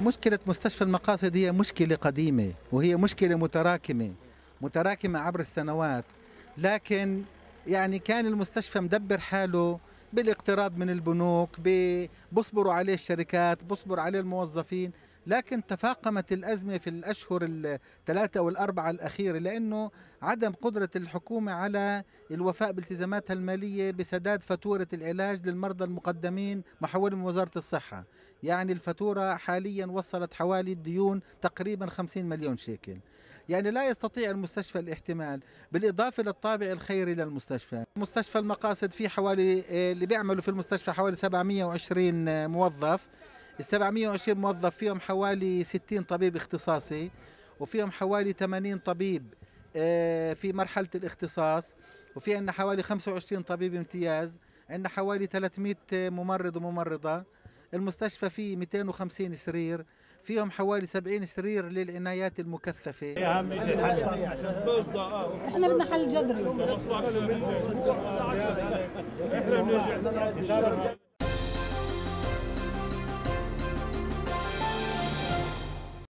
مشكلة مستشفى المقاصد هي مشكلة قديمة وهي مشكلة متراكمة متراكمة عبر السنوات لكن يعني كان المستشفى مدبر حاله بالاقتراض من البنوك بصبروا عليه الشركات بصبر عليه الموظفين لكن تفاقمت الأزمة في الأشهر الثلاثة والأربعة الأخيرة لأنه عدم قدرة الحكومة على الوفاء بالتزاماتها المالية بسداد فاتورة العلاج للمرضى المقدمين محولهم وزارة الصحة يعني الفاتورة حاليا وصلت حوالي الديون تقريبا 50 مليون شيكل يعني لا يستطيع المستشفى الاحتمال بالإضافة للطابع الخيري للمستشفى مستشفى المقاصد في حوالي آه، اللي بيعملوا في المستشفى حوالي 720 آه، موظف ال 720 موظف فيهم حوالي 60 طبيب اختصاصي وفيهم حوالي 80 طبيب آه، في مرحله الاختصاص وفي عندنا حوالي 25 طبيب امتياز عندنا حوالي 300 ممرض وممرضه المستشفى فيه 250 سرير فيهم حوالي 70 سرير للعنايات المكثفة احنا بدنا حل جذري